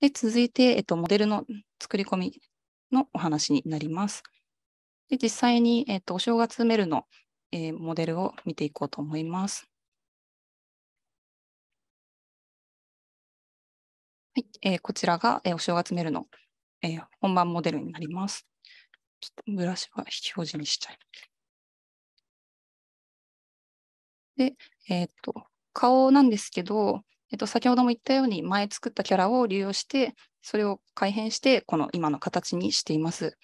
で続いて、えっと、モデルの作り込みのお話になります。で実際に、えっと、お正月メルの、えー、モデルを見ていこうと思います。はいえー、こちらが、えー、お正月メルの、えー、本番モデルになります。ちょっとブラシは表示にしちゃいで、えっと、顔なんですけど、えっと、先ほども言ったように前作ったキャラを利用してそれを改変してこの今の形にしています。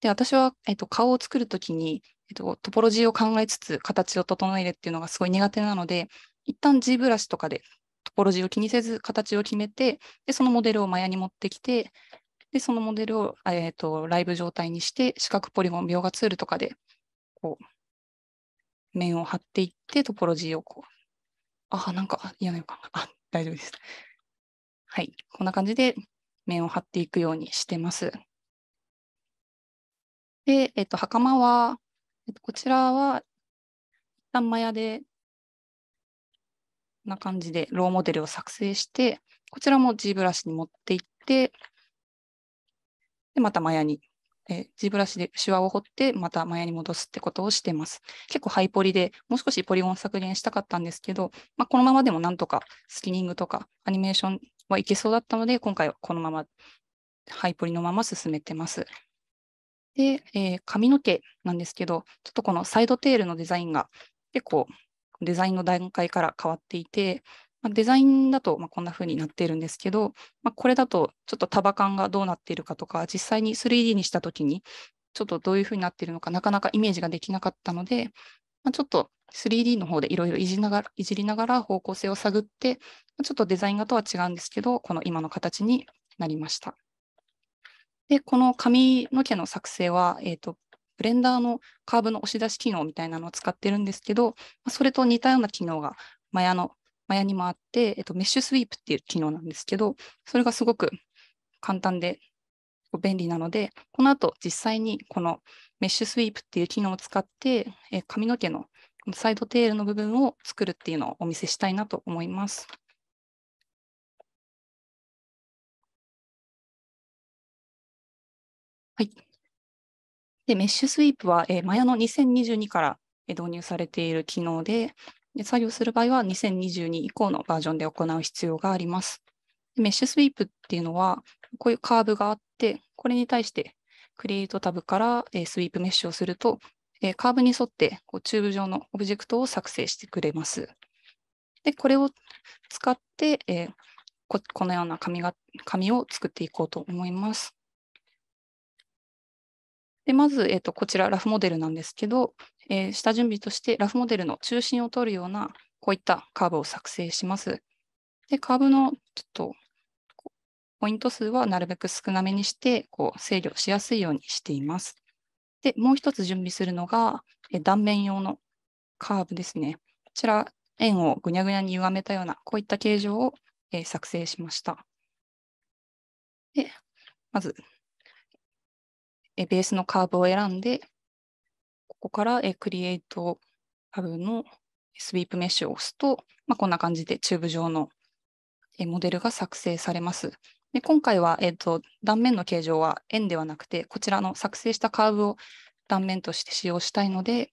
で私は、えっと、顔を作るときに、えっと、トポロジーを考えつつ形を整えるっていうのがすごい苦手なので一旦 G ブラシとかでトポロジーを気にせず形を決めてでそのモデルをマヤに持ってきてでそのモデルを、えっと、ライブ状態にして四角ポリゴン描画ツールとかでこう面を貼っていってトポロジーをこうあなんか嫌な予感があ大丈夫です。はい、こんな感じで面を張っていくようにしてます。で、えっと、袴は、えっと、こちらは、一旦マヤで、こんな感じでローモデルを作成して、こちらも G ブラシに持っていって、で、またマヤにえジブラシでシワを掘ってまたマヤに戻すってことをしてます。結構ハイポリでもう少しポリゴン削減したかったんですけど、まあ、このままでもなんとかスキニングとかアニメーションはいけそうだったので今回はこのままハイポリのまま進めてます。で、えー、髪の毛なんですけどちょっとこのサイドテールのデザインが結構デザインの段階から変わっていてまあ、デザインだとまあこんな風になっているんですけど、まあ、これだとちょっと束感がどうなっているかとか、実際に 3D にした時にちょっとどういう風になっているのかなかなかイメージができなかったので、まあ、ちょっと 3D の方でいろいろいじりながら方向性を探って、ちょっとデザイン画とは違うんですけど、この今の形になりました。で、この髪の毛の作成は、えっ、ー、と、ブレンダーのカーブの押し出し機能みたいなのを使ってるんですけど、それと似たような機能がマヤのマヤにもあって、えっと、メッシュスイープっていう機能なんですけど、それがすごく簡単で便利なので、この後実際にこのメッシュスイープっていう機能を使って、え髪の毛のサイドテールの部分を作るっていうのをお見せしたいなと思います。はい。で、メッシュスイープは、えー、マヤの2022から導入されている機能で、で作業する場合は2022以降のバージョンで行う必要があります。メッシュスイープっていうのは、こういうカーブがあって、これに対してクリエイトタブからスイープメッシュをすると、カーブに沿ってこうチューブ状のオブジェクトを作成してくれます。で、これを使って、えこのような紙が紙を作っていこうと思います。でまず、えーと、こちらラフモデルなんですけど、えー、下準備としてラフモデルの中心を取るようなこういったカーブを作成します。で、カーブのちょっとポイント数はなるべく少なめにして、こう制御しやすいようにしています。で、もう一つ準備するのが、え断面用のカーブですね。こちら、円をぐにゃぐにゃに歪めたような、こういった形状を、え作成しました。で、まず、ベースのカーブを選んで、ここからクリエイトハブのスイープメッシュを押すと、まあ、こんな感じでチューブ状のモデルが作成されます。で今回は、えーと、と断面の形状は円ではなくて、こちらの作成したカーブを断面として使用したいので、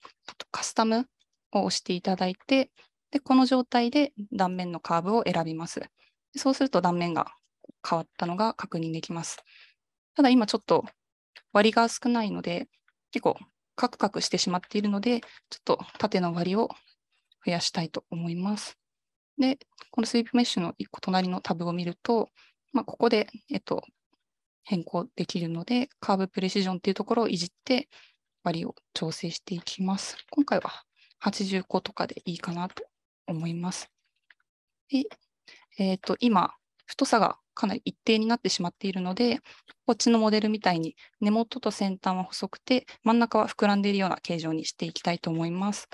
カスタムを押していただいて、でこの状態で断面のカーブを選びます。そうすると断面が変わったのが確認できます。ただ今ちょっと割が少ないので、結構カクカクしてしまっているので、ちょっと縦の割を増やしたいと思います。で、このスイープメッシュの1個隣のタブを見ると、まあ、ここで、えっと、変更できるので、カーブプレシジョンっていうところをいじって、割を調整していきます。今回は85とかでいいかなと思います。でえっ、と、今、太さがかなり一定になってしまっているので、こっちのモデルみたいに根元と先端は細くて、真ん中は膨らんでいるような形状にしていきたいと思います。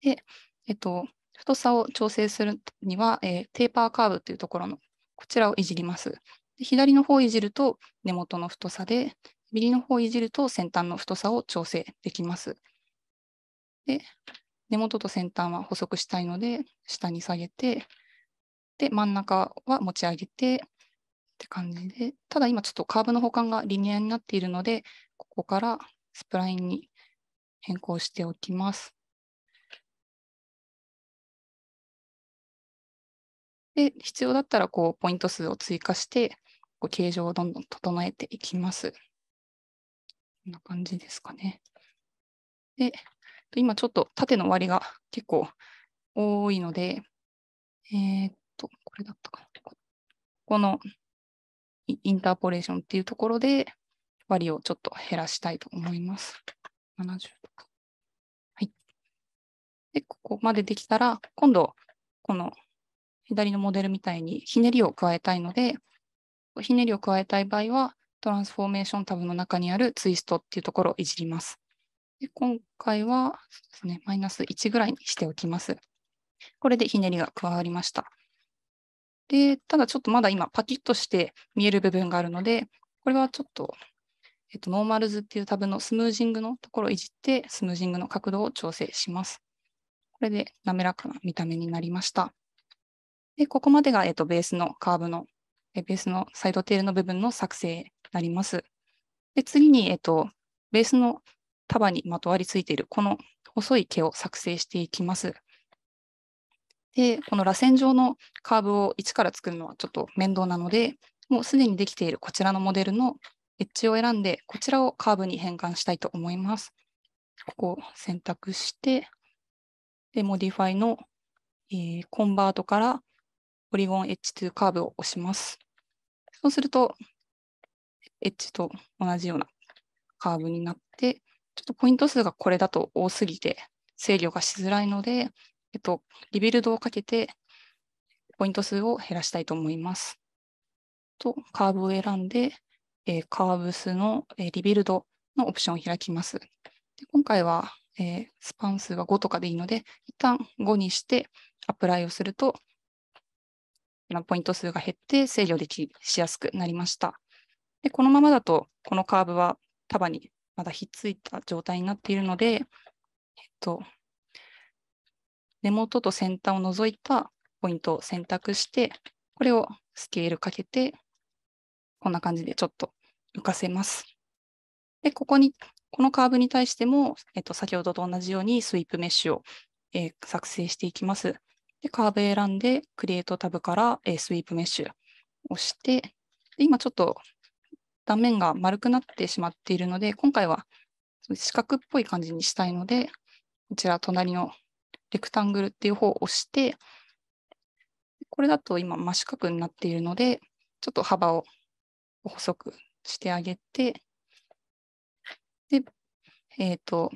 で、えっと、太さを調整するには、えー、テーパーカーブというところのこちらをいじります。で左の方をいじると根元の太さで、右の方をいじると先端の太さを調整できます。で根元と先端は細くしたいので、下に下げて、で、真ん中は持ち上げてって感じで、ただ今ちょっとカーブの保管がリニアになっているので、ここからスプラインに変更しておきます。で、必要だったら、こう、ポイント数を追加して、こう形状をどんどん整えていきます。こんな感じですかね。で、今ちょっと縦の割りが結構多いので、えー、れだったかな。このインターポレーションっていうところで割をちょっと減らしたいと思います。70とか。はい。で、ここまでできたら、今度、この左のモデルみたいにひねりを加えたいので、ひねりを加えたい場合は、トランスフォーメーションタブの中にあるツイストっていうところをいじります。で今回はそうです、ね、マイナス1ぐらいにしておきます。これでひねりが加わりました。で、ただちょっとまだ今パキッとして見える部分があるので、これはちょっと、えっと、ノーマルズっていうタブのスムージングのところをいじって、スムージングの角度を調整します。これで滑らかな見た目になりました。で、ここまでが、えっと、ベースのカーブの、えベースのサイドテールの部分の作成になります。で、次に、えっと、ベースの束にまとわりついているこの細い毛を作成していきます。で、この螺旋状のカーブを1から作るのはちょっと面倒なので、もうすでにできているこちらのモデルのエッジを選んで、こちらをカーブに変換したいと思います。ここを選択して、で、モディファイの、えー、コンバートからポリゴンエッジトゥカーブを押します。そうすると、エッジと同じようなカーブになって、ちょっとポイント数がこれだと多すぎて制御がしづらいので、えっと、リビルドをかけて、ポイント数を減らしたいと思います。と、カーブを選んで、えー、カーブ数の、えー、リビルドのオプションを開きます。で今回は、えー、スパン数は5とかでいいので、一旦5にしてアプライをすると、ポイント数が減って制御できしやすくなりました。でこのままだと、このカーブは束にまだひっついた状態になっているので、えっと、根元と先端を除いたポイントを選択して、これをスケールかけて、こんな感じでちょっと浮かせます。で、ここに、このカーブに対しても、えっと、先ほどと同じようにスイープメッシュを、えー、作成していきます。で、カーブ選んで、クリエイトタブから、えー、スイープメッシュをして、で今ちょっと断面が丸くなってしまっているので、今回は四角っぽい感じにしたいので、こちら隣のレクタングルっていう方を押して、これだと今真四角になっているので、ちょっと幅を細くしてあげて、で、えっ、ー、と、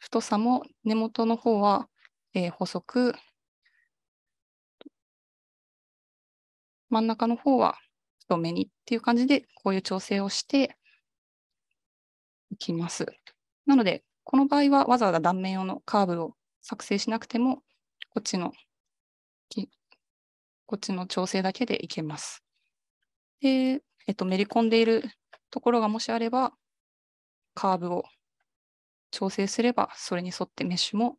太さも根元の方は、えー、細く、真ん中の方は太めにっていう感じで、こういう調整をしていきます。なので、この場合はわざわざ断面用のカーブを作成しなくても、こっちの、こっちの調整だけでいけます。で、えっと、めり込んでいるところがもしあれば、カーブを調整すれば、それに沿ってメッシュも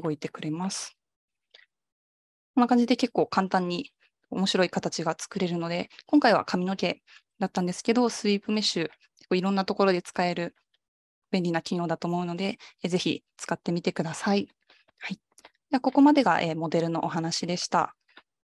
動いてくれます。こんな感じで結構簡単に面白い形が作れるので、今回は髪の毛だったんですけど、スイープメッシュ、いろんなところで使える便利な機能だと思うので、えぜひ使ってみてください。はい、ではここまでが、えモデルのお話でした。